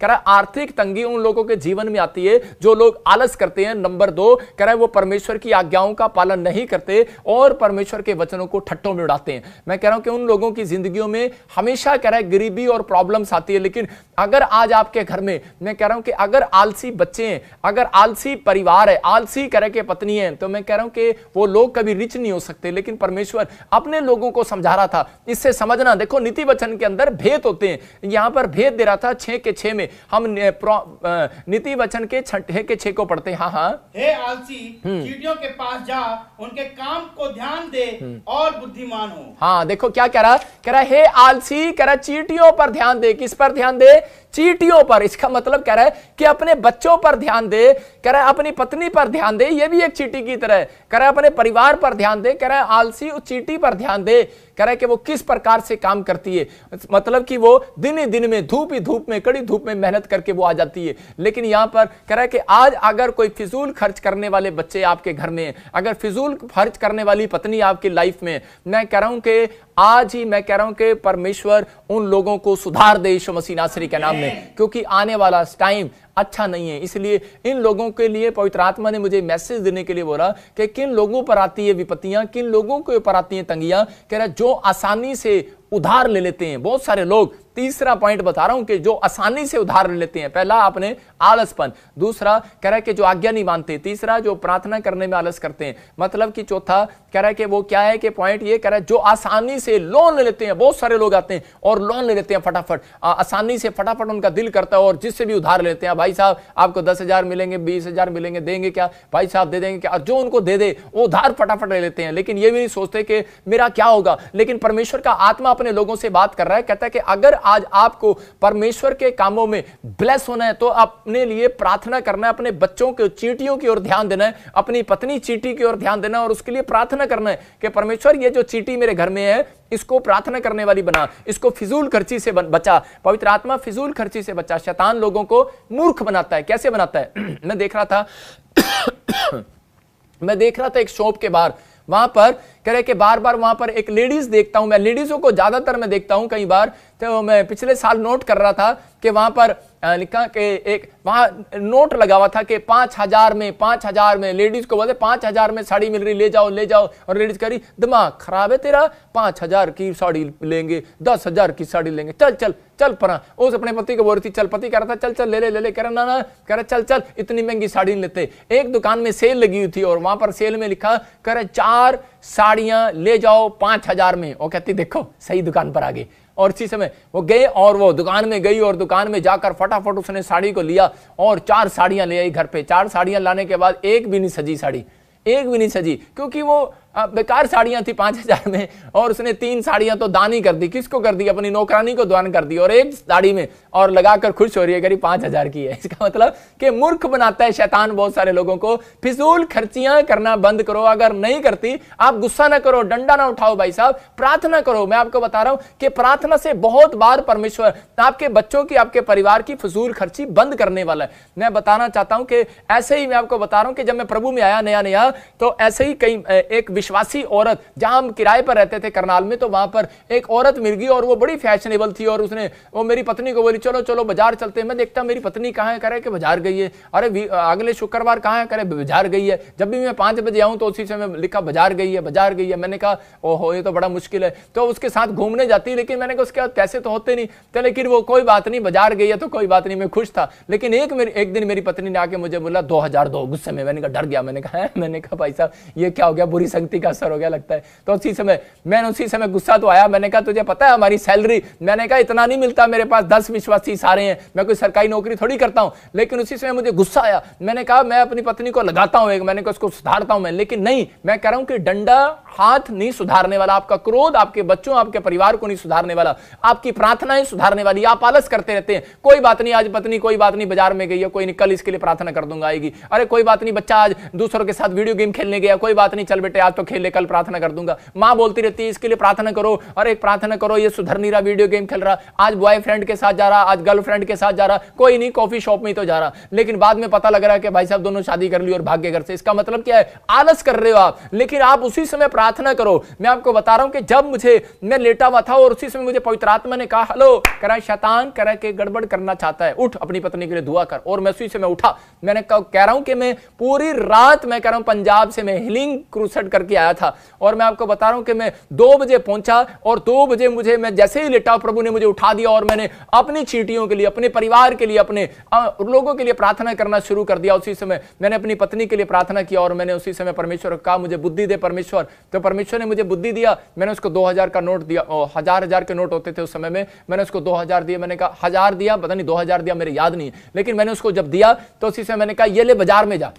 कह रहा है आर्थिक तंगी उन लोगों के जीवन में आती है जो लोग आलस करते हैं नंबर दो कह रहा है वो परमेश्वर की आज्ञाओं का पालन नहीं करते और परमेश्वर के वचनों को ठट्टों में उड़ाते हैं मैं कह रहा हूं कि उन लोगों की जिंदगियों में हमेशा कह रहा है गरीबी और प्रॉब्लम्स आती है लेकिन अगर आज आपके घर में मैं कह रहा हूं कि अगर आलसी बच्चे हैं अगर आलसी परिवार है आलसी कह रहे के पत्नी है तो मैं कह रहा हूं कि वो लोग कभी रिच नहीं हो सकते लेकिन परमेश्वर अपने लोगों को समझा रहा था इससे समझना देखो नीति वचन के अंदर भेद होते हैं यहां पर भेद दे रहा था छे के छह में में हम नीति वचन के छठे के छे को पढ़ते हैं हाँ हाँ हे आलसी हम्म। चीटियों के पास जा उनके काम को ध्यान दे हम्म। और बुद्धिमान हो हाँ देखो क्या कह रहा कह रहा हे आलसी कह रहा चीटियों पर ध्यान दे किस पर ध्यान दे चीटियों पर इसका मतलब कह रहा है कि अपने बच्चों पर ध्यान दे कह रहा है अपनी पत्नी पर ध्यान दे ये भी एक चीटी की तरह कह रहा है अपने परिवार पर ध्यान दे कह रहा है आलसी उस चीटी पर ध्यान दे कह रहा है कि वो किस प्रकार से काम करती है मतलब कि वो दिन ही दिन में धूप ही धूप में कड़ी धूप में मेहनत करके वो आ जाती है लेकिन यहाँ पर कह रहा है कि आज अगर कोई फिजूल खर्च करने वाले बच्चे आपके घर में अगर फिजूल खर्च करने वाली पत्नी आपकी लाइफ में मैं कह रहा हूँ कि आज ही मैं कह रहा हूं कि परमेश्वर उन लोगों को सुधार दे यीशु मसीह नासरी के नाम में क्योंकि आने वाला टाइम अच्छा नहीं है इसलिए इन लोगों के लिए पवित्र आत्मा ने मुझे मैसेज देने के लिए बोला कि किन लोगों पर आती है विपत्तियां किन लोगों के ऊपर आती है तंगियां कह रहा जो आसानी से उधार ले लेते हैं बहुत सारे लोग तीसरा पॉइंट बता रहा हूं कि जो आसानी से उधार लेते हैं पहला आपने आलसपन दूसरा कह रहा है कि जो आज्ञा नहीं मानते तीसरा जो प्रार्थना करने में आलस करते हैं मतलब कि चौथा कह रहा है कि वो क्या है कि पॉइंट ये कह रहा है जो आसानी से लोन ले लेते हैं बहुत सारे लोग आते हैं और लोन ले लेते हैं फटाफट आसानी से फटाफट उनका दिल करता है और जिससे भी उधार लेते हैं भाई साहब आपको दस मिलेंगे बीस मिलेंगे देंगे क्या भाई साहब दे देंगे क्या जो उनको दे दे वो उधार फटाफट ले लेते हैं लेकिन ये भी नहीं सोचते कि मेरा क्या होगा लेकिन परमेश्वर का आत्मा अपने लोगों से बात कर रहा है कहता है कि अगर आज आपको परमेश्वर के कामों में ब्लेस होना है तो अपने लिए प्रार्थना करना है अपने बच्चों के चींटियों की ओर ध्यान देना है अपनी पत्नी चींटी की ओर ध्यान देना है और उसके लिए प्रार्थना करना है कि परमेश्वर ये जो चींटी मेरे घर में है इसको प्रार्थना करने वाली बना इसको फिजूल खर्ची से बचा पवित्र आत्मा फिजूल खर्ची से बचा शैतान लोगों को मूर्ख बनाता है कैसे बनाता है मैं देख रहा था मैं देख रहा था एक शॉप के बाहर वहां पर कह रहे कि बार बार वहां पर एक लेडीज देखता हूं मैं लेडीजों को ज्यादातर मैं देखता हूं कई बार तो मैं पिछले साल नोट कर रहा था कि वहां पर लिखा कि एक वहां नोट लगा हुआ था कि पांच हज़ार में पांच हज़ार में लेडीज़ को बोलते पांच हज़ार में साड़ी मिल रही ले जाओ ले जाओ और लेडीज़ कह रही दिमाग ख़राब है तेरा पांच हज़ार की साड़ी लेंगे दस हज़ार की साड़ी लेंगे चल चल चल परा उस अपने पति को बोल रही थी चल पति कह रहा था चल चल ले ले ले ले कह रहा ना ना कह रहा चल चल इतनी महंगी साड़ी लेते एक दुकान में सेल लगी हुई थी और वहां पर सेल में लिखा कह रहे चार साड़ियां ले जाओ पांच हजार में वो कहती देखो सही दुकान पर आ गई और इसी समय वो गए और वो दुकान में गई और दुकान में जाकर फटाफट उसने साड़ी को लिया और चार साड़ियां ले आई घर पे चार साड़ियां लाने के बाद एक भी नहीं सजी साड़ी एक भी नहीं सजी क्योंकि वो बेकार साड़ियां थी पांच हजार में और उसने तीन साड़ियां तो दान ही कर दी किसको कर दी अपनी नौकरानी को दान कर दी और एक साड़ी में और लगाकर खुश हो रही है करीब पांच हजार की है इसका मतलब कि मूर्ख बनाता है शैतान बहुत सारे लोगों को फिजूल खर्चियां करना बंद करो अगर नहीं करती आप गुस्सा ना करो डंडा ना उठाओ भाई साहब प्रार्थना करो मैं आपको बता रहा हूं कि प्रार्थना से बहुत बार परमेश्वर आपके बच्चों की आपके परिवार की फिजूल खर्ची बंद करने वाला है मैं बताना चाहता हूं कि ऐसे ही मैं आपको बता रहा हूं कि जब मैं प्रभु में आया नया नया तो ऐसे ही कई एक विश्वासी औरत जहां हम किराए पर रहते थे करनाल में तो वहां पर एक औरत मिल गई और वो बड़ी फैशनेबल थी और उसने वो मेरी पत्नी को बोली चलो चलो बाजार चलते मैं देखता मेरी पत्नी कहाँ करे कि बाजार गई है अरे अगले शुक्रवार कहाँ है करे बाजार गई है जब भी मैं पांच बजे आऊँ तो उसी समय लिखा बाजार गई है बाजार गई है मैंने कहा ओहो ये तो बड़ा मुश्किल है तो उसके साथ घूमने जाती लेकिन मैंने कहा उसके बाद पैसे तो होते नहीं तो लेकिन वो कोई बात नहीं बाजार गई है तो कोई बात नहीं मैं खुश था लेकिन एक मेरे एक दिन मेरी पत्नी ने आके मुझे बोला दो हजार दो गुस्से में मैंने कहा डर गया मैंने कहा मैंने कहा भाई साहब ये क्या हो गया बुरी संगति व्यक्ति का असर हो गया लगता है तो उसी समय मैंने उसी समय गुस्सा तो आया मैंने कहा तुझे पता है हमारी सैलरी मैंने कहा इतना नहीं मिलता मेरे पास दस विश्वासी सारे हैं मैं कोई सरकारी नौकरी थोड़ी करता हूँ लेकिन उसी समय मुझे गुस्सा आया मैंने कहा मैं अपनी पत्नी को लगाता हूँ एक मैंने कहा उसको सुधारता हूँ मैं लेकिन नहीं मैं कह रहा हूँ कि डंडा हाथ नहीं सुधारने वाला आपका क्रोध आपके बच्चों आपके परिवार को नहीं सुधारने वाला आपकी प्रार्थनाएं सुधारने वाली आप आलस करते रहते हैं कोई बात नहीं आज पत्नी कोई बात नहीं बाजार में गई है कोई निकल इसके लिए प्रार्थना कर दूंगा आएगी अरे कोई बात नहीं बच्चा आज दूसरों के साथ वीडियो गेम खेलने गया कोई बात नहीं चल बेटे आज तो तो खेले कल प्रार्थना कर दूंगा माँ बोलती रहती है इसके लिए प्रार्थना करो और एक प्रार्थना करो ये सुधर नहीं रहा वीडियो गेम खेल रहा आज बॉयफ्रेंड के साथ जा रहा आज गर्लफ्रेंड के साथ जा रहा कोई नहीं कॉफी शॉप में ही तो जा रहा लेकिन बाद में पता लग रहा है कि भाई साहब दोनों शादी कर ली और भाग्य घर से इसका मतलब क्या है आलस कर रहे हो आप लेकिन आप उसी समय प्रार्थना करो मैं आपको बता रहा हूं कि जब मुझे मैं लेटा हुआ था और उसी समय मुझे पवित्र आत्मा ने कहा हेलो करा शैतान करा के गड़बड़ करना चाहता है उठ अपनी पत्नी के लिए दुआ कर और मैं उसी समय उठा मैंने कह रहा हूं कि मैं पूरी रात मैं कह रहा हूं पंजाब से मैं हिलिंग क्रूसड कर करके आया था और मैं आपको बता रहा हूं कि मैं दो बजे पहुंचा और दो बजे मुझे मैं जैसे ही लेटा प्रभु ने मुझे उठा दिया और मैंने अपनी चीटियों के लिए अपने परिवार के लिए अपने लोगों के लिए प्रार्थना करना शुरू कर दिया उसी समय मैंने अपनी पत्नी के लिए प्रार्थना किया और मैंने उसी समय परमेश्वर कहा मुझे बुद्धि दे परमेश्वर तो परमेश्वर ने मुझे बुद्धि दिया मैंने उसको दो का नोट दिया हजार हजार के नोट होते थे उस समय में मैंने उसको दो हजार दिया मैंने कहा हजार दिया पता नहीं दो दिया मेरे याद नहीं लेकिन मैंने उसको जब दिया तो उसी समय मैंने कहा ये ले बाजार में जा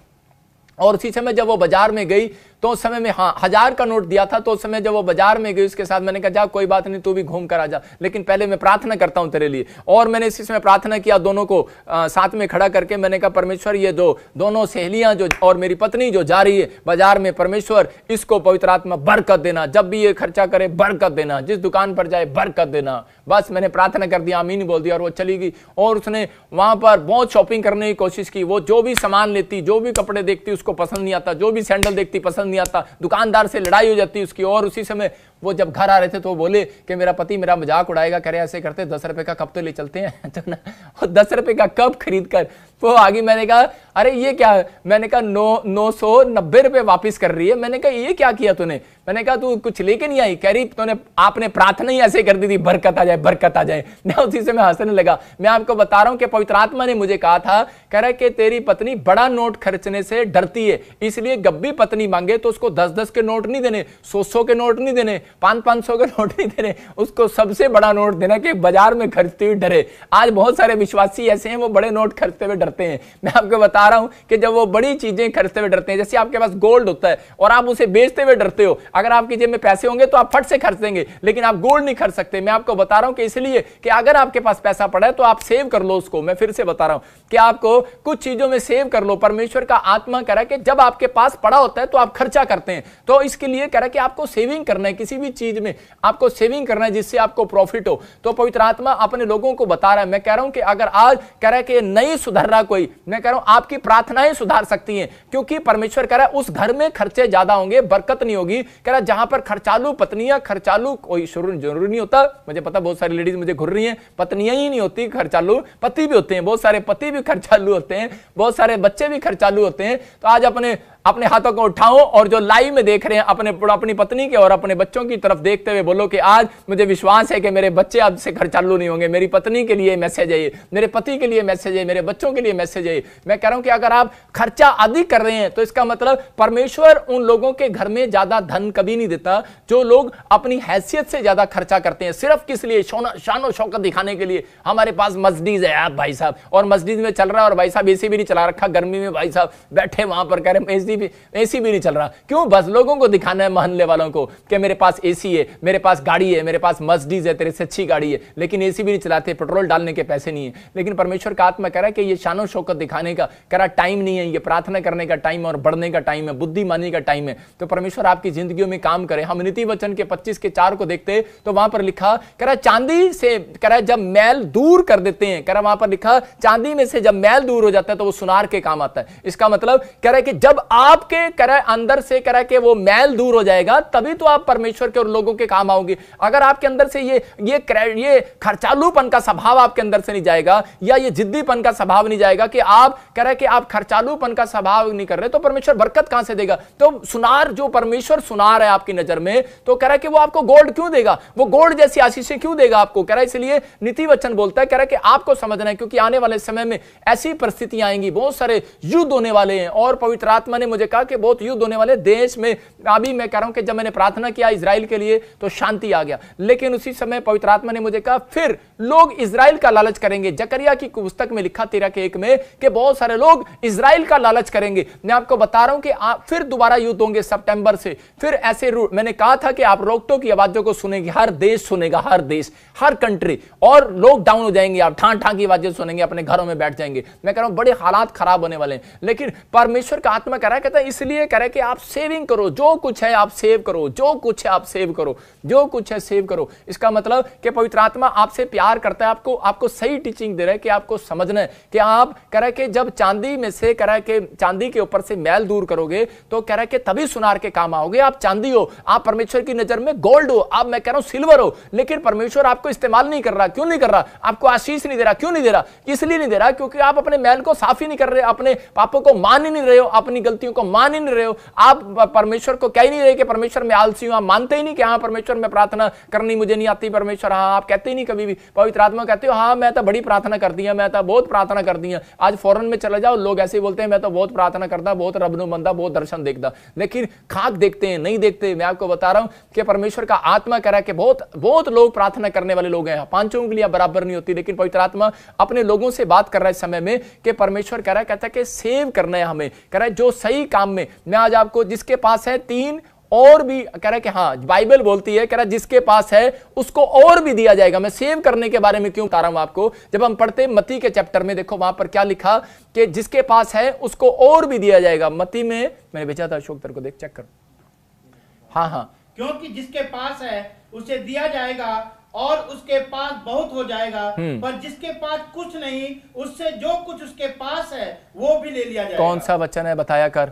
और उसी समय जब वो बाजार में गई तो उस समय में हाँ हजार का नोट दिया था तो उस समय जब वो बाजार में गई उसके साथ मैंने कहा जा कोई बात नहीं तू भी घूम कर आ जा लेकिन पहले मैं प्रार्थना करता हूँ तेरे लिए और मैंने इसी समय प्रार्थना किया दोनों को आ, साथ में खड़ा करके मैंने कहा परमेश्वर ये दो दोनों सहेलियाँ जो और मेरी पत्नी जो जा रही है बाजार में परमेश्वर इसको पवित्र आत्मा बरकत देना जब भी ये खर्चा करे बरकत देना जिस दुकान पर जाए बरकत देना बस मैंने प्रार्थना कर दिया अमीन बोल दिया और वो चली गई और उसने वहाँ पर बहुत शॉपिंग करने की कोशिश की वो जो भी सामान लेती जो भी कपड़े देखती उसको पसंद नहीं आता जो भी सैंडल देखती पसंद पसंद नहीं आता दुकानदार से लड़ाई हो जाती उसकी और उसी समय वो जब घर आ रहे थे तो वो बोले कि मेरा पति मेरा मजाक उड़ाएगा कह रहे ऐसे करते दस रुपए का कप तो ले चलते हैं तो ना वो दस रुपए का कप खरीद कर वो आगे मैंने कहा अरे ये क्या है मैंने कहा नौ नौ सौ नब्बे रुपये वापिस कर रही है मैंने कहा ये क्या किया तूने मैंने कहा तू कुछ लेके नहीं आई कह रही तूने आपने प्रार्थना ही ऐसे कर दी थी बरकत आ जाए बरकत आ जाए मैं उसी से मैं हंसने लगा मैं आपको बता रहा हूँ कि पवित्र आत्मा ने मुझे कहा था कह रहा कि तेरी पत्नी बड़ा नोट खर्चने से डरती है इसलिए गब्बी पत्नी मांगे तो उसको दस दस के नोट नहीं देने सौ सौ के नोट नहीं देने पाँच पाँच सौ के नोट नहीं देने उसको सबसे बड़ा नोट देना कि बाजार में खर्चते हुए डरे आज बहुत सारे विश्वासी ऐसे हैं वो बड़े नोट खर्चते हुए डरते हैं मैं आपको बता बता रहा हूं कि जब वो बड़ी चीजें खरीदते हुए डरते हैं जैसे आपके पास गोल्ड होता है और आप उसे बेचते हुए डरते हो अगर आपकी जेब में पैसे होंगे तो आप फट से खर्च देंगे लेकिन आप गोल्ड नहीं खरीद सकते मैं आपको बता रहा हूं कि इसलिए कि अगर आपके पास पैसा पड़ा है तो आप सेव कर लो उसको मैं फिर से बता रहा हूं कि आपको कुछ चीजों में सेव कर लो परमेश्वर का आत्मा कह रहा है कि जब आपके पास पड़ा होता है तो आप खर्चा करते हैं तो इसके लिए कह रहा है कि आपको सेविंग करना है किसी भी चीज में आपको सेविंग करना है जिससे आपको प्रॉफिट हो तो पवित्र आत्मा अपने लोगों को बता रहा है मैं कह रहा हूं कि अगर आज कह रहा है कि नहीं सुधर रहा कोई मैं कह रहा हूं आपकी आपकी प्रार्थनाएं सुधार सकती हैं क्योंकि परमेश्वर कह रहा है उस घर में खर्चे ज्यादा होंगे बरकत नहीं होगी कह रहा जहां पर खर्चालू पत्नियां खर्चालू कोई शुरू जरूरी नहीं होता मुझे पता बहुत सारी लेडीज मुझे घुर रही है पत्नियां ही नहीं होती खर्चालू पति भी होते हैं बहुत सारे पति भी खर्चालू होते हैं बहुत सारे बच्चे भी खर्चालू होते हैं तो आज अपने अपने हाथों को उठाओ और जो लाइव में देख रहे हैं अपने अपनी पत्नी के और अपने बच्चों की तरफ देखते हुए बोलो कि आज मुझे विश्वास है कि मेरे बच्चे अब से घर चालू नहीं होंगे मेरी पत्नी के लिए मैसेज है मेरे पति के लिए मैसेज है मेरे बच्चों के लिए मैसेज है मैं कह रहा हूं कि अगर आप खर्चा अधिक कर रहे हैं तो इसका मतलब परमेश्वर उन लोगों के घर में ज्यादा धन कभी नहीं देता जो लोग अपनी हैसियत से ज्यादा खर्चा करते हैं सिर्फ किस लिए शानो शौकत दिखाने के लिए हमारे पास मस्जिद है आप भाई साहब और मस्जिद में चल रहा है और भाई साहब ए भी नहीं चला रखा गर्मी में भाई साहब बैठे वहां पर कह रहे एसी भी एसी भी नहीं चल रहा क्यों बस लोगों को दिखाना है महल्ले वालों को कि मेरे पास एसी है मेरे पास गाड़ी है मेरे पास मर्सडीज है तेरे से अच्छी गाड़ी है लेकिन ए भी नहीं चलाते पेट्रोल डालने के पैसे नहीं है लेकिन परमेश्वर का आत्मा कह रहा है कि ये शानो शौकत दिखाने का कह रहा टाइम नहीं है ये प्रार्थना करने का टाइम और बढ़ने का टाइम है बुद्धिमानी का टाइम है तो परमेश्वर आपकी जिंदगी में काम करे हम नीति वचन के पच्चीस के चार को देखते तो वहां पर लिखा कह रहा चांदी से कह रहा जब मैल दूर कर देते हैं कह रहा वहां पर लिखा चांदी में से जब मैल दूर हो जाता है तो वो सुनार के काम आता है इसका मतलब कह रहा है कि जब आप आपके करे अंदर से करे के वो मैल दूर हो जाएगा तभी तो आप परमेश्वर के और लोगों के काम आओगे अगर आपके अंदर से ये ये ये खर्चालूपन का स्वभाव आपके अंदर से नहीं जाएगा या ये जिद्दीपन का स्वभाव नहीं जाएगा कि आप कह कि आप खर्चालूपन का स्वभाव नहीं कर रहे तो परमेश्वर बरकत कहां से देगा तो सुनार जो परमेश्वर सुनार है आपकी नजर में तो कह कि वो आपको गोल्ड क्यों देगा वो गोल्ड जैसी आशीषें क्यों देगा आपको कह रहा है इसलिए नीति वचन बोलता है कह रहा है कि आपको समझना है क्योंकि आने वाले समय में ऐसी परिस्थितियां आएंगी बहुत सारे युद्ध होने वाले हैं और पवित्र आत्मा ने मुझे कहा कि बहुत युद्ध होने वाले देश में अभी मैं कह रहा हूं कि जब मैंने प्रार्थना किया इसराइल के लिए तो शांति आ गया लेकिन उसी समय पवित्र आत्मा ने मुझे कहा फिर लोग इसराइल का लालच करेंगे जकरिया की पुस्तक में लिखा तेरा के एक में कि बहुत सारे लोग इसराइल का लालच करेंगे मैं आपको बता रहा हूं कि आप फिर दोबारा युद्ध होंगे सितंबर से फिर ऐसे मैंने कहा था कि आप रोकटो की आवाजों को सुनेंगे हर देश सुनेगा हर देश हर कंट्री और डाउन हो जाएंगे आप ठाक ठाक की आवाजें सुनेंगे अपने घरों में बैठ जाएंगे मैं कह रहा हूं बड़े हालात खराब होने वाले हैं लेकिन परमेश्वर का आत्मा कह रहा है कहता है इसलिए कह रहा है कि आप सेविंग करो जो कुछ है आप सेव करो जो कुछ है आप सेव करो जो कुछ है सेव करो इसका मतलब कि पवित्र आत्मा आपसे प्यार प्यार करता है आपको आपको सही टीचिंग दे रहा है कि आपको समझना है कि आप कह रहे कि जब चांदी में से कह रहे कि चांदी के ऊपर से मैल दूर करोगे तो कह रहे कि तभी सुनार के काम आओगे आप चांदी हो आप परमेश्वर की नजर में गोल्ड हो आप मैं कह रहा हूं सिल्वर हो लेकिन परमेश्वर आपको इस्तेमाल नहीं कर रहा क्यों नहीं कर रहा आपको आशीष नहीं दे रहा क्यों नहीं दे रहा इसलिए नहीं दे रहा क्योंकि आप अपने मैल को साफ ही नहीं कर रहे अपने पापों को मान ही नहीं रहे हो अपनी गलतियों को मान ही नहीं रहे हो आप परमेश्वर को कह ही नहीं रहे कि परमेश्वर मैं आलसी हूं आप मानते ही नहीं कि हाँ परमेश्वर मैं प्रार्थना करनी मुझे नहीं आती परमेश्वर हाँ आप कहते ही नहीं कभी भी पवित्र आत्मा कहते हो हाँ मैं तो बड़ी प्रार्थना कर दी मैं तो बहुत प्रार्थना कर दी आज फॉरन में चले जाओ लोग ऐसे बोलते हैं मैं तो बहुत प्रार्थना करता बहुत रबनु बनता बहुत दर्शन देखता लेकिन खाक देखते हैं नहीं देखते मैं आपको बता रहा हूँ कि परमेश्वर का आत्मा कह रहा है कि बहुत बहुत लोग प्रार्थना करने वाले लोग हैं पांचों उंगलियां बराबर नहीं होती लेकिन पवित्र आत्मा अपने लोगों से बात कर रहा है इस समय में कि परमेश्वर कह रहा है कहता है कि सेव करना है हमें कह रहा है जो सही काम में मैं आज आपको जिसके पास है तीन और भी कह रहा है कि हाँ बाइबल बोलती है कह रहा है जिसके पास है उसको और भी दिया जाएगा मैं सेव करने के बारे में क्यों बता रहा हूं आपको जब हम पढ़ते मती के चैप्टर में देखो वहां पर क्या लिखा कि जिसके पास है उसको और भी दिया जाएगा मती में मैंने भेजा था अशोक को देख चेक करो हाँ हाँ क्योंकि जिसके पास है उसे दिया जाएगा और उसके पास बहुत हो जाएगा हम्म। पर जिसके पास कुछ नहीं उससे जो कुछ उसके पास है वो भी ले लिया जाएगा कौन सा वचन है बताया कर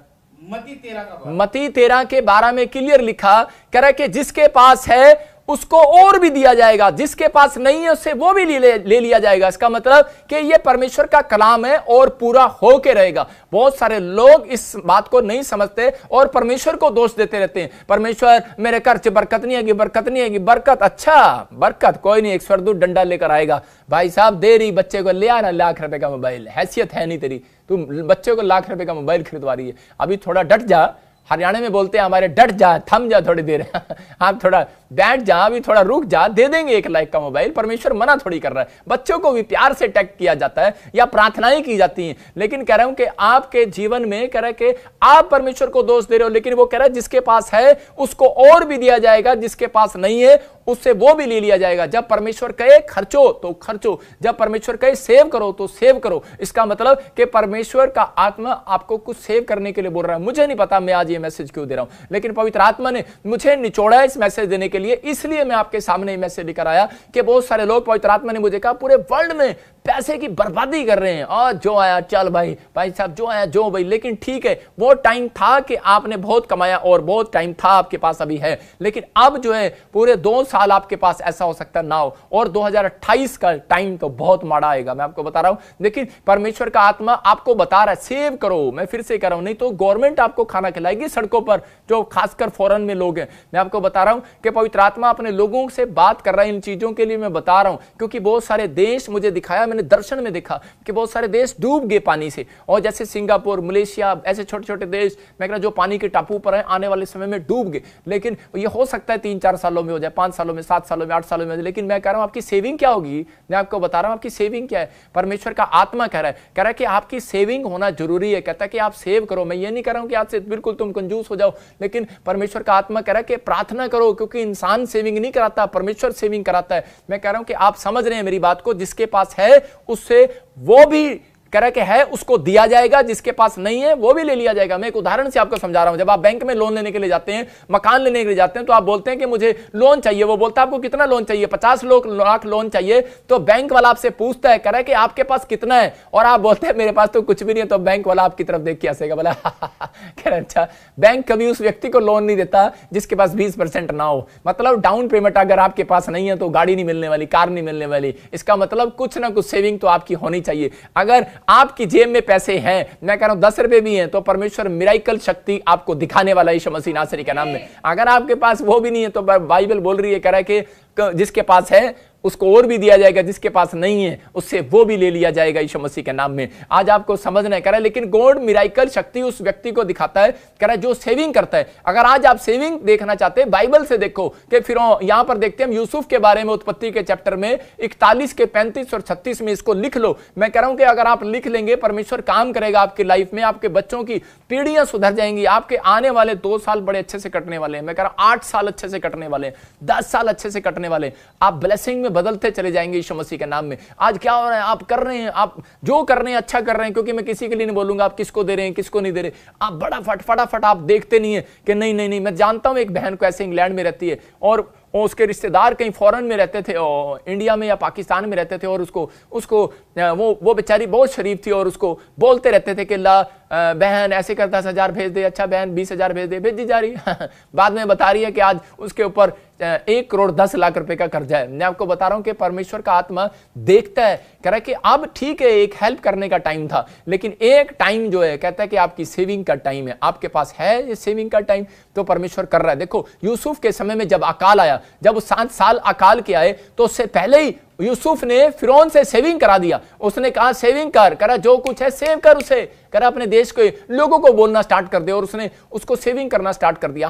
मती तेरा का मती तेरा के बारह में क्लियर लिखा कह रहा कि जिसके पास है उसको और भी दिया जाएगा जिसके पास नहीं है उसे वो भी ले, ले लिया जाएगा इसका मतलब कि ये परमेश्वर का कलाम है और पूरा होके रहेगा बहुत सारे लोग इस बात को नहीं समझते और परमेश्वर को दोष देते रहते हैं परमेश्वर मेरे कर्ज बरकत नहीं आएगी बरकत नहीं आएगी बरकत अच्छा बरकत कोई नहीं एक स्वरदूत डंडा लेकर आएगा भाई साहब दे रही बच्चे को ले आना लाख रुपए का मोबाइल हैसियत है नहीं तेरी तू बच्चे को लाख रुपए का मोबाइल खरीदवा रही है अभी थोड़ा डट जा हरियाणा में बोलते हैं हमारे डट जा थम जा थोड़ी देर आप थोड़ा बैठ जा अभी थोड़ा रुक जा दे देंगे एक लाइक का मोबाइल परमेश्वर मना थोड़ी कर रहा है बच्चों को भी प्यार से टैक किया जाता है या प्रार्थनाएं की जाती हैं लेकिन कह रहा हूं कि आपके जीवन में कह रहा है कि आप परमेश्वर को दोष दे रहे हो लेकिन वो कह रहा है जिसके पास है उसको और भी दिया जाएगा जिसके पास नहीं है उससे वो भी ले लिया जाएगा जब परमेश्वर कहे खर्चो तो खर्चो जब परमेश्वर कहे सेव करो तो सेव करो इसका मतलब कि परमेश्वर का आत्मा आपको कुछ सेव करने के लिए बोल रहा है मुझे नहीं पता मैं आज ये मैसेज क्यों दे रहा हूं लेकिन पवित्र आत्मा ने मुझे निचोड़ा इस मैसेज देने के लिए लिए इसलिए मैं आपके सामने मैसेज लेकर आया कि बहुत सारे लोग पवित्र आत्मा ने मुझे कहा पूरे वर्ल्ड में पैसे की बर्बादी कर रहे हैं और जो आया चल भाई भाई साहब जो आया जो भाई लेकिन ठीक है वो टाइम था कि आपने बहुत कमाया और बहुत टाइम था आपके पास अभी है लेकिन अब जो है पूरे दो साल आपके पास ऐसा हो सकता ना हो और 2028 का टाइम तो बहुत माड़ा आएगा मैं आपको बता रहा हूँ लेकिन परमेश्वर का आत्मा आपको बता रहा है सेव करो मैं फिर से कर रहा हूँ नहीं तो गवर्नमेंट आपको खाना खिलाएगी सड़कों पर जो खासकर फॉरन में लोग हैं मैं आपको बता रहा हूँ कि पवित्र आत्मा अपने लोगों से बात कर रहा है इन चीज़ों के लिए मैं बता रहा हूँ क्योंकि बहुत सारे देश मुझे दिखाया मैंने दर्शन में देखा कि बहुत सारे देश डूब गए पानी से और जैसे सिंगापुर मलेशिया ऐसे छोटे छोटे देश मैं कह रहा जो पानी के टापू पर है आने वाले समय में डूब गए लेकिन ये हो सकता है तीन चार सालों में हो जाए पांच सालों में सात सालों में आठ सालों में लेकिन मैं कह रहा हूं आपकी सेविंग क्या होगी मैं आपको बता रहा हूं आपकी सेविंग क्या है परमेश्वर का आत्मा कह रहा है कह रहा है कि आपकी सेविंग होना जरूरी है कहता है कि आप सेव करो मैं ये नहीं कह रहा हूं कि आज से बिल्कुल तुम कंजूस हो जाओ लेकिन परमेश्वर का आत्मा कह रहा है कि प्रार्थना करो क्योंकि इंसान सेविंग नहीं कराता परमेश्वर सेविंग कराता है मैं कह रहा हूं कि आप समझ रहे हैं मेरी बात को जिसके पास है उससे वो भी कह रहा है कि है उसको दिया जाएगा जिसके पास नहीं है वो भी ले लिया जाएगा मैं एक उदाहरण से आपको समझा रहा हूं जब आप बैंक में लोन लेने के लिए जाते हैं मकान लेने के लिए जाते हैं तो आप बोलते हैं कि मुझे लोन चाहिए वो बोलता है आपको कितना लोन चाहिए पचास लाख लोन चाहिए तो बैंक वाला आपसे पूछता है कह रहा है कि आपके पास कितना है और आप बोलते हैं मेरे पास तो कुछ भी नहीं है तो बैंक वाला आपकी तरफ देख के हंसेगा बोला कह रहा अच्छा बैंक कभी उस व्यक्ति को लोन नहीं देता जिसके पास बीस ना हो मतलब डाउन पेमेंट अगर आपके पास नहीं है तो गाड़ी नहीं मिलने वाली कार नहीं मिलने वाली इसका मतलब कुछ ना कुछ सेविंग तो आपकी होनी चाहिए अगर आपकी जेब में पैसे हैं मैं कह रहा हूं दस रुपए भी हैं तो परमेश्वर मिराइकल शक्ति आपको दिखाने वाला यीशु मसीह नासरी के नाम में अगर आपके पास वो भी नहीं है तो बाइबल बोल रही है कह रहा है कि जिसके पास है उसको और भी दिया जाएगा जिसके पास नहीं है उससे वो भी ले लिया जाएगा ईशो मसीह के नाम में आज आपको समझना है करा लेकिन गॉड मिराइकल शक्ति उस व्यक्ति को दिखाता है करा जो सेविंग करता है अगर आज आप सेविंग देखना चाहते हैं बाइबल से देखो कि फिर यहां पर देखते हैं हम यूसुफ के बारे में उत्पत्ति के चैप्टर में इकतालीस के पैंतीस और छत्तीस में इसको लिख लो मैं कह रहा हूं कि अगर आप लिख लेंगे परमेश्वर काम करेगा आपकी लाइफ में आपके बच्चों की पीढ़ियां सुधर जाएंगी आपके आने वाले दो साल बड़े अच्छे से कटने वाले हैं मैं कह रहा हूं आठ साल अच्छे से कटने वाले हैं दस साल अच्छे से कटने रखने वाले आप ब्लेसिंग में बदलते चले जाएंगे ईशो मसीह के नाम में आज क्या हो रहा है आप कर रहे हैं आप जो कर रहे हैं अच्छा कर रहे हैं क्योंकि मैं किसी के लिए नहीं बोलूंगा आप किसको दे रहे हैं किसको नहीं दे रहे आप बड़ा फट फटाफट आप देखते नहीं है कि नहीं नहीं नहीं मैं जानता हूँ एक बहन को ऐसे इंग्लैंड में रहती है और उसके रिश्तेदार कहीं फॉरेन में रहते थे और इंडिया में या पाकिस्तान में रहते थे और उसको उसको वो वो बेचारी बहुत शरीफ थी और उसको बोलते रहते थे कि ला बहन ऐसे कर दस हज़ार भेज दे अच्छा बहन बीस हज़ार भेज दे दी जा रही है बाद में बता रही है कि आज उसके ऊपर एक करोड़ दस लाख रुपए का कर्जा है मैं आपको बता रहा हूं कि परमेश्वर का आत्मा देखता है कह रहा है कि अब ठीक है एक हेल्प करने का टाइम था लेकिन एक टाइम जो है कहता है कि आपकी सेविंग का टाइम है आपके पास है ये सेविंग का टाइम तो परमेश्वर कर रहा है देखो यूसुफ के समय में जब अकाल आया जब सात साल अकाल के आए तो उससे पहले ही यूसुफ ने फिरौन से सेविंग करा दिया उसने कहा सेविंग कर करा जो कुछ है सेव कर उसे करा अपने देश को लोगों को बोलना स्टार्ट कर दिया और उसने उसको सेविंग करना स्टार्ट कर दिया